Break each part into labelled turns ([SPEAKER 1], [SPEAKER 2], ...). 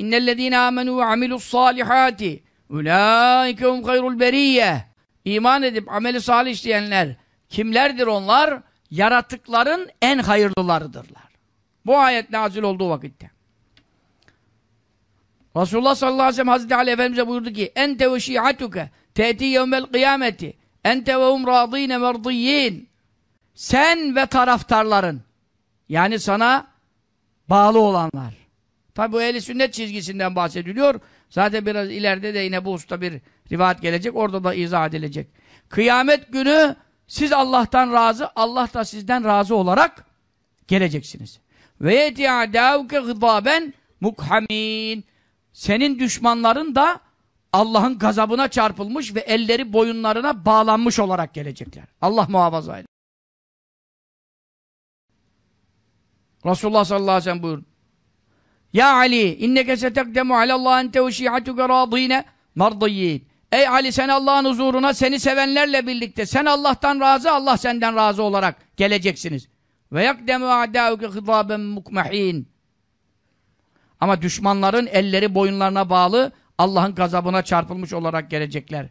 [SPEAKER 1] İnnellezîne âmenû ve amilussâlihâti Ulaike hum hayrul beriyye. İman edip ameli salih işleyenler kimlerdir onlar? Yaratıkların en hayırlılarıdırlar. Bu ayet nazil olduğu vakitte. Resulullah sallallahu aleyhi ve sellem Hazreti Ali Efendimiz'e buyurdu ki Ente ve şi'atuke te'ti yevmel kıyameti Ente ve hum radîne merdiyyin Sen ve taraftarların yani sana bağlı olanlar Tabi bu ehli sünnet çizgisinden bahsediliyor. Zaten biraz ileride de yine bu usta bir rivayet gelecek. Orada da izah edilecek. Kıyamet günü siz Allah'tan razı, Allah da sizden razı olarak geleceksiniz. Ve yeti'adâvke gıdaben mukhamîn. Senin düşmanların da Allah'ın gazabına çarpılmış ve elleri boyunlarına bağlanmış olarak gelecekler. Allah muhafaza eyle. Resulullah sallallahu aleyhi ve sellem buyurdu. Ya Ali inneke setekdemu alallah ente ve şiatuke radine mardiyyin. Ey Ali sen Allah'ın huzuruna seni sevenlerle birlikte sen Allah'tan razı Allah senden razı olarak geleceksiniz. Ve yakdemu a'dâuke hıdâben mukmehin. Ama düşmanların elleri boyunlarına bağlı Allah'ın gazabına çarpılmış olarak gelecekler.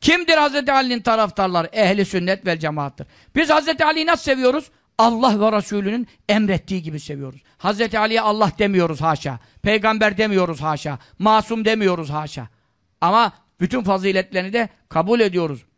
[SPEAKER 1] Kimdir Hazreti Ali'nin taraftarları? Ehli sünnet vel cemaattir. Biz Hazreti Ali'yi nasıl seviyoruz? Allah ve Resulünün emrettiği gibi seviyoruz. Hazreti Ali'ye Allah demiyoruz haşa. Peygamber demiyoruz haşa. Masum demiyoruz haşa. Ama bütün faziletlerini de kabul ediyoruz.